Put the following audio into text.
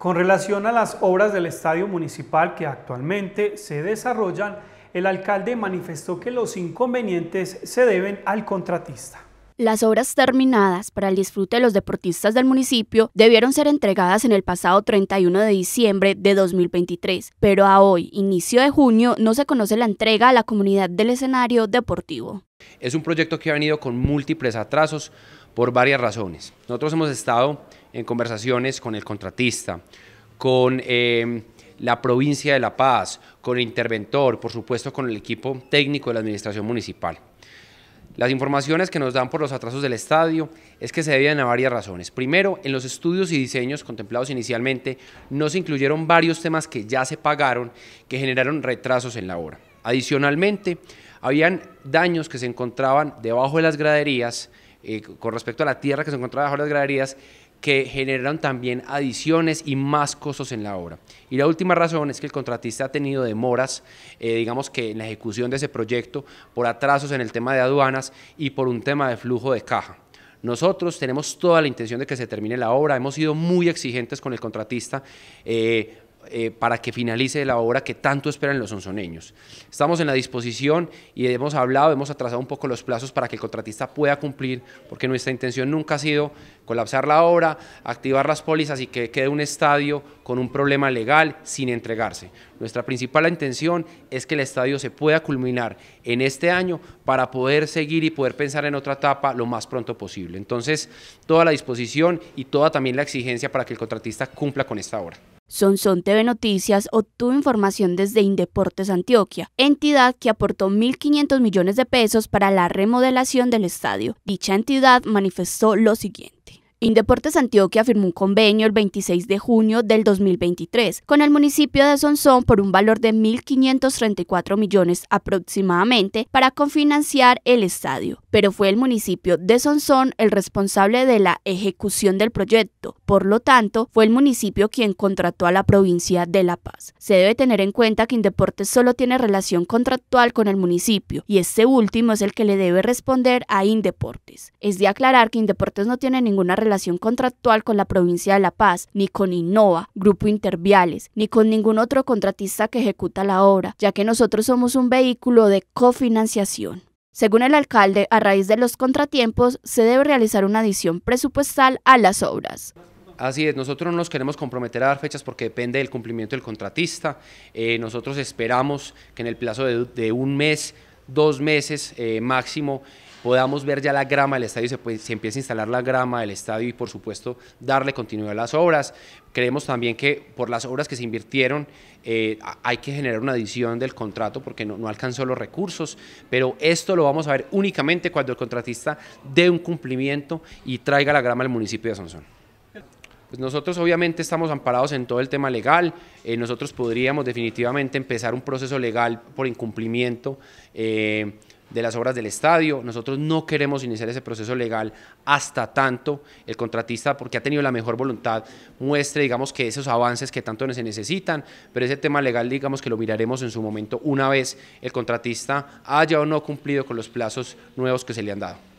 Con relación a las obras del estadio municipal que actualmente se desarrollan, el alcalde manifestó que los inconvenientes se deben al contratista. Las obras terminadas para el disfrute de los deportistas del municipio debieron ser entregadas en el pasado 31 de diciembre de 2023, pero a hoy, inicio de junio, no se conoce la entrega a la comunidad del escenario deportivo. Es un proyecto que ha venido con múltiples atrasos por varias razones. Nosotros hemos estado en conversaciones con el contratista, con em, la provincia de La Paz, con el interventor, por supuesto con el equipo técnico de la administración municipal. Las informaciones que nos dan por los atrasos del estadio es que se debían a varias razones. Primero, en los estudios y diseños contemplados inicialmente no se incluyeron varios temas que ya se pagaron que generaron retrasos en la obra. Adicionalmente, habían daños que se encontraban debajo de las graderías eh, con respecto a la tierra que se encontraba debajo de las graderías, que generan también adiciones y más costos en la obra. Y la última razón es que el contratista ha tenido demoras, eh, digamos que en la ejecución de ese proyecto, por atrasos en el tema de aduanas y por un tema de flujo de caja. Nosotros tenemos toda la intención de que se termine la obra, hemos sido muy exigentes con el contratista. Eh, eh, para que finalice la obra que tanto esperan los sonzoneños. Estamos en la disposición y hemos hablado, hemos atrasado un poco los plazos para que el contratista pueda cumplir, porque nuestra intención nunca ha sido colapsar la obra, activar las pólizas y que quede un estadio con un problema legal sin entregarse. Nuestra principal intención es que el estadio se pueda culminar en este año para poder seguir y poder pensar en otra etapa lo más pronto posible. Entonces, toda la disposición y toda también la exigencia para que el contratista cumpla con esta obra. Sonson TV Noticias obtuvo información desde Indeportes Antioquia, entidad que aportó 1.500 millones de pesos para la remodelación del estadio. Dicha entidad manifestó lo siguiente. Indeportes Antioquia firmó un convenio el 26 de junio del 2023 con el municipio de Sonsón por un valor de 1.534 millones aproximadamente para confinanciar el estadio, pero fue el municipio de Sonsón el responsable de la ejecución del proyecto, por lo tanto fue el municipio quien contrató a la provincia de La Paz. Se debe tener en cuenta que Indeportes solo tiene relación contractual con el municipio y este último es el que le debe responder a Indeportes. Es de aclarar que Indeportes no tiene ninguna relación contractual con la provincia de La Paz, ni con Innova, Grupo Interviales, ni con ningún otro contratista que ejecuta la obra, ya que nosotros somos un vehículo de cofinanciación. Según el alcalde, a raíz de los contratiempos se debe realizar una adición presupuestal a las obras. Así es, nosotros no nos queremos comprometer a dar fechas porque depende del cumplimiento del contratista. Eh, nosotros esperamos que en el plazo de un mes dos meses eh, máximo podamos ver ya la grama del estadio, se, puede, empieza a instalar la grama del estadio y por supuesto darle continuidad a las obras. Creemos también que por las obras que se invirtieron eh, hay que generar una adición del contrato porque no, alcanzó los recursos, pero esto lo vamos a ver únicamente cuando el contratista dé un cumplimiento y traiga la grama al municipio de Asunción. Pues nosotros obviamente estamos amparados en todo el tema legal, eh, nosotros podríamos definitivamente empezar un proceso legal por incumplimiento eh, de las obras del estadio, nosotros no queremos iniciar ese proceso legal hasta tanto el contratista, porque ha tenido la mejor voluntad, muestre, digamos, que esos avances que tanto se necesitan, pero ese tema legal, digamos, que lo miraremos en su momento una vez el contratista haya o no cumplido con los plazos nuevos que se le han dado.